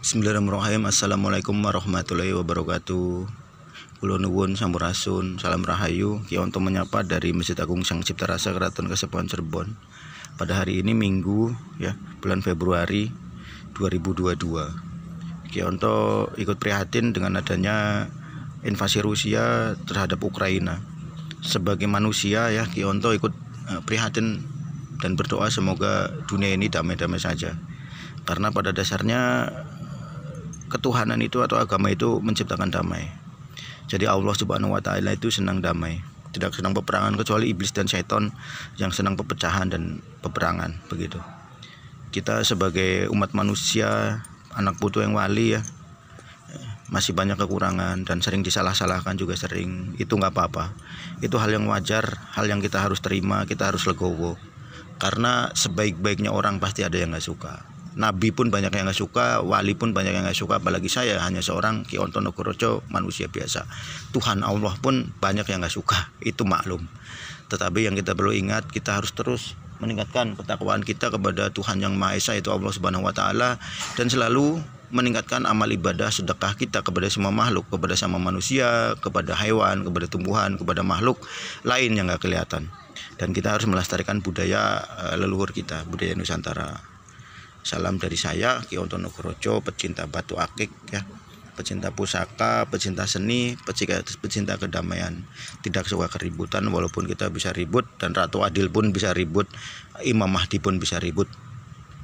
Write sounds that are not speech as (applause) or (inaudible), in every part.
Bismillahirrahmanirrahim Assalamualaikum warahmatullahi wabarakatuh Kulo nuwun samurasun salam rahayu kion menyapa dari Masjid Agung Sang Cipta Rasa Keraton Kesepuhan Cirebon pada hari ini Minggu ya bulan Februari 2022 Kionto ikut prihatin dengan adanya invasi Rusia terhadap Ukraina sebagai manusia ya Kionto ikut eh, prihatin dan berdoa semoga dunia ini damai-damai saja karena pada dasarnya ketuhanan itu atau agama itu menciptakan damai. Jadi Allah Subhanahu wa taala itu senang damai, tidak senang peperangan kecuali iblis dan setan yang senang pepecahan dan peperangan begitu. Kita sebagai umat manusia, anak putu yang wali ya, masih banyak kekurangan dan sering disalah-salahkan juga sering itu nggak apa-apa itu hal yang wajar hal yang kita harus terima kita harus legowo karena sebaik-baiknya orang pasti ada yang nggak suka Nabi pun banyak yang nggak suka, wali pun banyak yang nggak suka, apalagi saya hanya seorang Ki Onto manusia biasa. Tuhan Allah pun banyak yang nggak suka, (laughs) itu maklum. Tetapi yang kita perlu ingat, kita harus terus meningkatkan ketakwaan kita kepada Tuhan yang Maha Esa itu Allah Subhanahu wa taala dan selalu meningkatkan amal ibadah sedekah kita kepada semua makhluk, kepada sama manusia, kepada hewan, kepada tumbuhan, kepada makhluk lain yang nggak kelihatan. Dan kita harus melestarikan budaya eh, leluhur kita, budaya Nusantara. Salam dari saya Ki Onto Nugrojo, pecinta batu akik ya. Pecinta pusaka, pecinta seni, pecinta, pecinta kedamaian. Tidak suka keributan walaupun kita bisa ribut dan Ratu Adil pun bisa ribut, Imam Mahdi pun bisa ribut.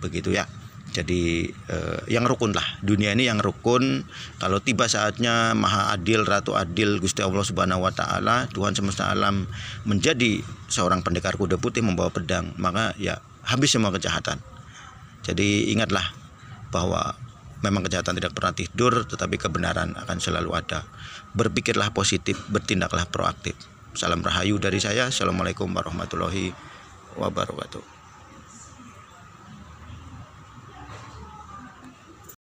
Begitu ya. Jadi eh, yang rukun lah dunia ini yang rukun. Kalau tiba saatnya Maha Adil, Ratu Adil, Gusti Allah Subhanahu Wa Taala, Tuhan semesta alam menjadi seorang pendekar kuda putih membawa pedang, maka ya habis semua kejahatan. Jadi ingatlah bahwa memang kejahatan tidak pernah tidur tetapi kebenaran akan selalu ada. Berpikirlah positif, bertindaklah proaktif. Salam rahayu dari saya. Assalamualaikum warahmatullahi wabarakatuh.